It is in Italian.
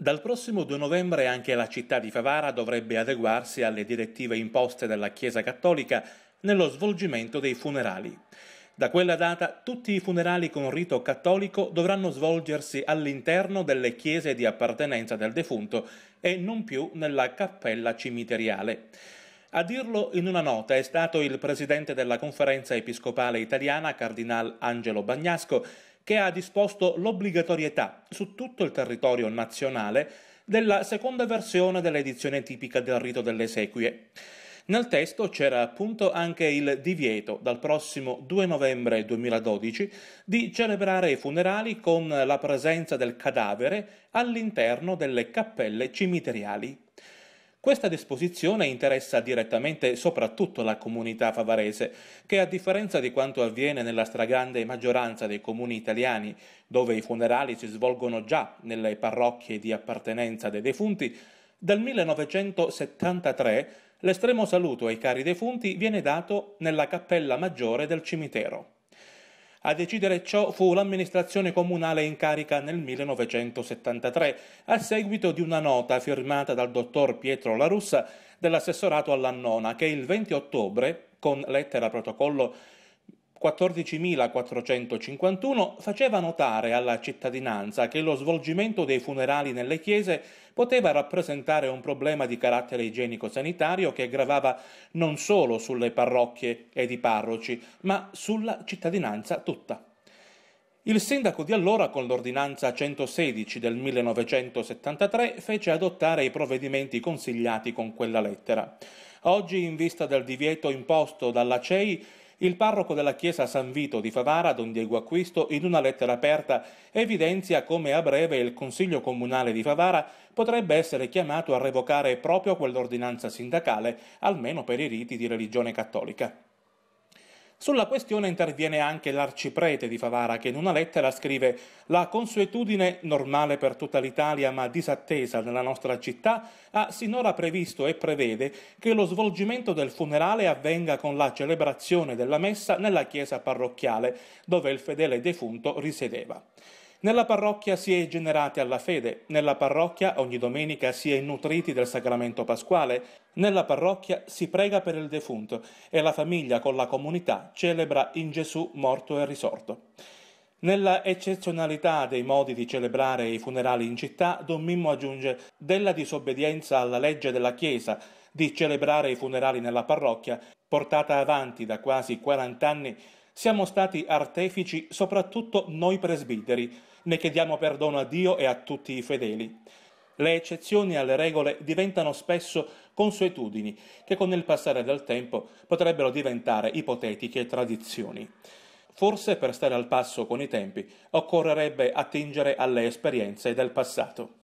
Dal prossimo 2 novembre anche la città di Favara dovrebbe adeguarsi alle direttive imposte dalla Chiesa Cattolica nello svolgimento dei funerali. Da quella data tutti i funerali con rito cattolico dovranno svolgersi all'interno delle chiese di appartenenza del defunto e non più nella cappella cimiteriale. A dirlo in una nota è stato il presidente della Conferenza Episcopale Italiana, Cardinal Angelo Bagnasco, che ha disposto l'obbligatorietà su tutto il territorio nazionale della seconda versione dell'edizione tipica del rito delle esequie. Nel testo c'era appunto anche il divieto, dal prossimo 2 novembre 2012, di celebrare i funerali con la presenza del cadavere all'interno delle cappelle cimiteriali. Questa disposizione interessa direttamente soprattutto la comunità favarese, che a differenza di quanto avviene nella stragrande maggioranza dei comuni italiani, dove i funerali si svolgono già nelle parrocchie di appartenenza dei defunti, dal 1973 l'estremo saluto ai cari defunti viene dato nella cappella maggiore del cimitero. A decidere ciò fu l'amministrazione comunale in carica nel 1973, a seguito di una nota firmata dal dottor Pietro La Russa dell'assessorato alla nona che il 20 ottobre, con lettera protocollo 14.451 faceva notare alla cittadinanza che lo svolgimento dei funerali nelle chiese poteva rappresentare un problema di carattere igienico-sanitario che gravava non solo sulle parrocchie ed i parroci, ma sulla cittadinanza tutta. Il sindaco di allora, con l'ordinanza 116 del 1973, fece adottare i provvedimenti consigliati con quella lettera. Oggi, in vista del divieto imposto dalla CEI, il parroco della chiesa San Vito di Favara, Don Diego Acquisto, in una lettera aperta evidenzia come a breve il Consiglio Comunale di Favara potrebbe essere chiamato a revocare proprio quell'ordinanza sindacale, almeno per i riti di religione cattolica. Sulla questione interviene anche l'arciprete di Favara che in una lettera scrive «La consuetudine normale per tutta l'Italia ma disattesa nella nostra città ha sinora previsto e prevede che lo svolgimento del funerale avvenga con la celebrazione della messa nella chiesa parrocchiale dove il fedele defunto risiedeva». Nella parrocchia si è generati alla fede, nella parrocchia ogni domenica si è nutriti del sacramento pasquale, nella parrocchia si prega per il defunto e la famiglia con la comunità celebra in Gesù morto e risorto. Nella eccezionalità dei modi di celebrare i funerali in città, Don Mimmo aggiunge della disobbedienza alla legge della Chiesa di celebrare i funerali nella parrocchia, portata avanti da quasi 40 anni siamo stati artefici soprattutto noi presbiteri, ne chiediamo perdono a Dio e a tutti i fedeli. Le eccezioni alle regole diventano spesso consuetudini che con il passare del tempo potrebbero diventare ipotetiche tradizioni. Forse per stare al passo con i tempi occorrerebbe attingere alle esperienze del passato.